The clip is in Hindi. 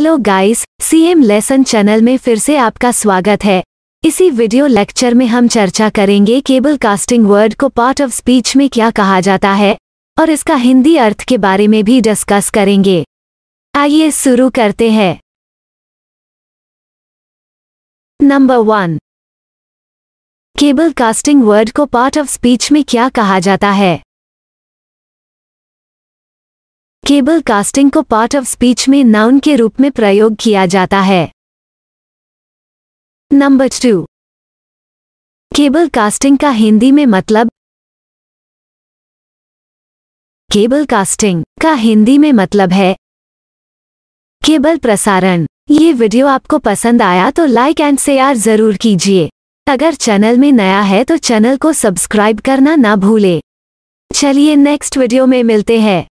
hello guys CM lesson channel में फिर से आपका स्वागत है इसी वीडियो लेक्चर में हम चर्चा करेंगे केबल कास्टिंग वर्ड को पार्ट ऑफ स्पीच में क्या कहा जाता है और इसका हिंदी अर्थ के बारे में भी डिस्कस करेंगे आइए शुरू करते हैं number one cable casting word को पार्ट ऑफ स्पीच में क्या कहा जाता है केबल कास्टिंग को पार्ट ऑफ स्पीच में नाउन के रूप में प्रयोग किया जाता है नंबर टू केबल कास्टिंग का हिंदी में मतलब केबल कास्टिंग का हिंदी में मतलब है केबल प्रसारण ये वीडियो आपको पसंद आया तो लाइक एंड शेयर जरूर कीजिए अगर चैनल में नया है तो चैनल को सब्सक्राइब करना ना भूले चलिए नेक्स्ट वीडियो में मिलते हैं